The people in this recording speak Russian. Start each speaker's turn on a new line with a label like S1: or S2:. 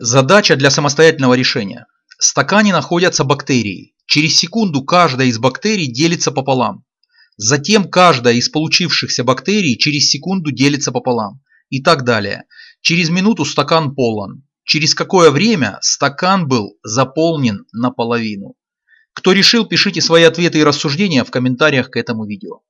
S1: Задача для самостоятельного решения. В стакане находятся бактерии. Через секунду каждая из бактерий делится пополам. Затем каждая из получившихся бактерий через секунду делится пополам. И так далее. Через минуту стакан полон. Через какое время стакан был заполнен наполовину. Кто решил, пишите свои ответы и рассуждения в комментариях к этому видео.